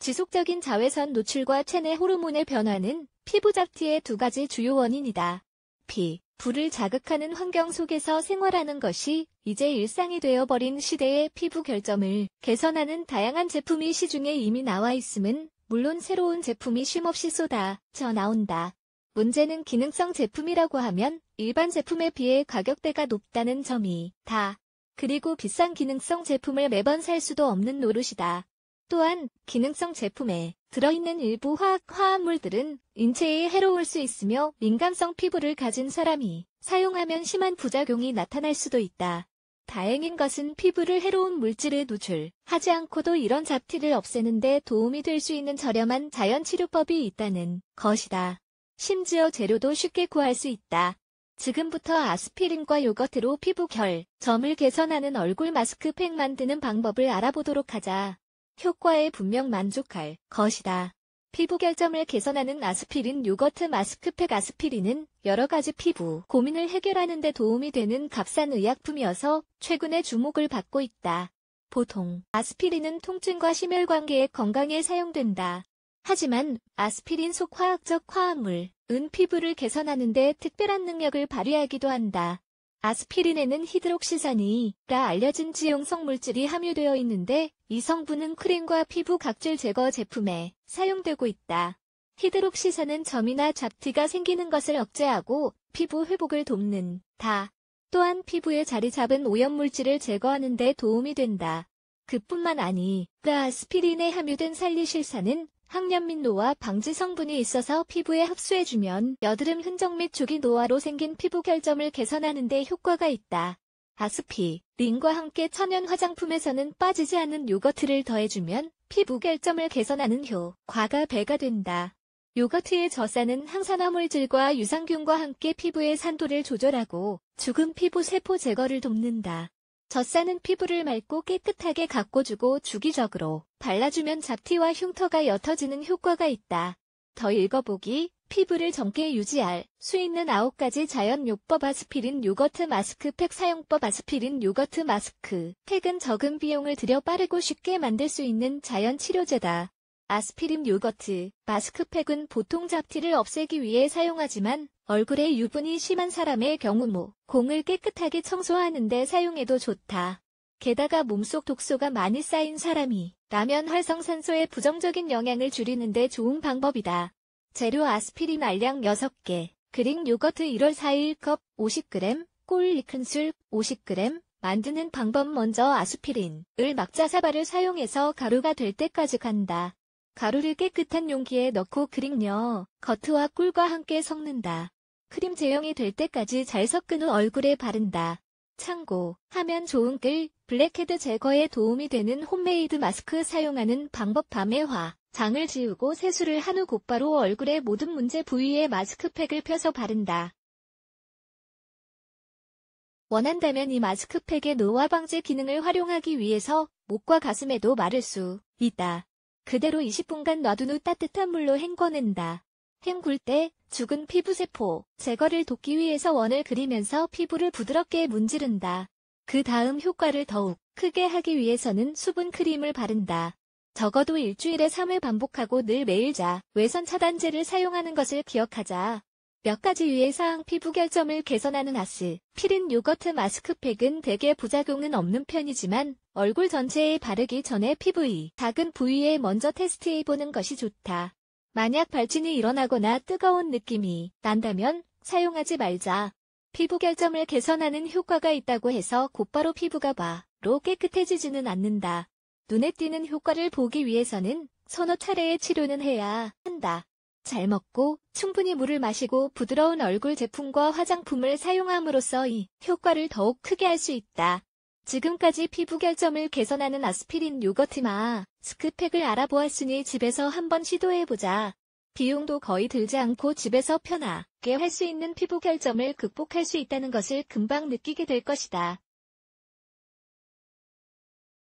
지속적인 자외선 노출과 체내 호르몬의 변화는 피부 잡티의 두 가지 주요 원인이다. 피, 불을 자극하는 환경 속에서 생활하는 것이 이제 일상이 되어버린 시대의 피부 결점을 개선하는 다양한 제품이 시중에 이미 나와 있음은 물론 새로운 제품이 쉼없이 쏟아져 나온다. 문제는 기능성 제품이라고 하면 일반 제품에 비해 가격대가 높다는 점이다. 그리고 비싼 기능성 제품을 매번 살 수도 없는 노릇이다. 또한 기능성 제품에 들어있는 일부 화학 화합물들은 인체에 해로울 수 있으며 민감성 피부를 가진 사람이 사용하면 심한 부작용이 나타날 수도 있다. 다행인 것은 피부를 해로운 물질에 노출하지 않고도 이런 잡티를 없애는데 도움이 될 수 있는 저렴한 자연치료법이 있다는 것이다. 심지어 재료도 쉽게 구할 수 있다. 지금부터 아스피린과 요거트로 피부결, 점을 개선하는 얼굴 마스크팩 만드는 방법을 알아보도록 하자. 효과에 분명 만족할 것이다. 피부 결점을 개선하는 아스피린 요거트 마스크팩 아스피린은 여러 가지 피부 고민을 해결하는 데 도움이 되는 값싼 의약품이어서 최근에 주목을 받고 있다. 보통 아스피린은 통증과 심혈관계의 건강에 사용된다. 하지만 아스피린 속 화학적 화합물은 피부를 개선하는 데 특별한 능력을 발휘하기도 한다. 아스피린에는 히드록시산이라 알려진 지용 성물질이 함유되어 있는데 이 성분은 크림과 피부 각질 제거 제품에 사용되고 있다. 히드록시산은 점이나 잡티가 생기는 것을 억제하고 피부 회복을 돕는 다. 또한 피부에 자리 잡은 오염물질을 제거하는 데 도움이 된다. 그뿐만 아니라 그 아스피린에 함유된 살리실산은 항염민 노화 방지 성분이 있어서 피부에 흡수해주면 여드름 흔적 및 조기 노화로 생긴 피부 결점을 개선하는 데 효과가 있다. 아스피, 린과 함께 천연 화장품에서는 빠지지 않는 요거트를 더해주면 피부 결점을 개선하는 효과가 배가 된다. 요거트의 저산은 항산화물질과 유산균과 함께 피부의 산도를 조절하고 죽은 피부 세포 제거를 돕는다. 젖산은 피부를 맑고 깨끗하게 가꿔주고 주기적으로 발라주면 잡티와 흉터가 옅어지는 효과가 있다. 더 읽어보기 피부를 젊게 유지할 수 있는 9가지 자연요법 아스피린 요거트 마스크 팩 사용법 아스피린 요거트 마스크 팩은 적은 비용을 들여 빠르고 쉽게 만들 수 있는 자연치료제다. 아스피린 요거트 마스크팩은 보통 잡티를 없애기 위해 사용하지만 얼굴에 유분이 심한 사람의 경우 모, 공을 깨끗하게 청소하는데 사용해도 좋다. 게다가 몸속 독소가 많이 쌓인 사람이 라면 활성산소의 부정적인 영향을 줄이는데 좋은 방법이다. 재료 아스피린 알약 6개, 그릭 요거트 1월 4일 컵 50g, 꿀리큰술 50g, 만드는 방법 먼저 아스피린을 막자 사발을 사용해서 가루가 될 때까지 간다. 가루를 깨끗한 용기에 넣고 그릭요, 겉트와 꿀과 함께 섞는다. 크림 제형이 될 때까지 잘 섞은 후 얼굴에 바른다. 참고, 하면 좋은 글, 블랙헤드 제거에 도움이 되는 홈메이드 마스크 사용하는 방법 밤에 화, 장을 지우고 세수를 한 후 곧바로 얼굴의 모든 문제 부위에 마스크팩을 펴서 바른다. 원한다면 이 마스크팩의 노화 방지 기능을 활용하기 위해서 목과 가슴에도 마를 수 있다. 그대로 20분간 놔둔 후 따뜻한 물로 헹궈낸다. 헹굴 때 죽은 피부세포 제거를 돕기 위해서 원을 그리면서 피부를 부드럽게 문지른다. 그 다음 효과를 더욱 크게 하기 위해서는 수분 크림을 바른다. 적어도 일주일에 3회 반복하고 늘 매일 자 외선 차단제를 사용하는 것을 기억하자. 몇 가지 유해사항 피부 결점을 개선하는 아스, 피린 요거트 마스크팩은 대개 부작용은 없는 편이지만 얼굴 전체에 바르기 전에 피부의 작은 부위에 먼저 테스트해보는 것이 좋다. 만약 발진이 일어나거나 뜨거운 느낌이 난다면 사용하지 말자. 피부 결점을 개선하는 효과가 있다고 해서 곧바로 피부가 바로 깨끗해지지는 않는다. 눈에 띄는 효과를 보기 위해서는 서너 차례의 치료는 해야 한다. 잘 먹고 충분히 물을 마시고 부드러운 얼굴 제품과 화장품을 사용함으로써 이 효과를 더욱 크게 할 수 있다. 지금까지 피부 결점을 개선하는 아스피린 요거트마 스크팩을 알아보았으니 집에서 한번 시도해보자. 비용도 거의 들지 않고 집에서 편하게 할 수 있는 피부 결점을 극복할 수 있다는 것을 금방 느끼게 될 것이다.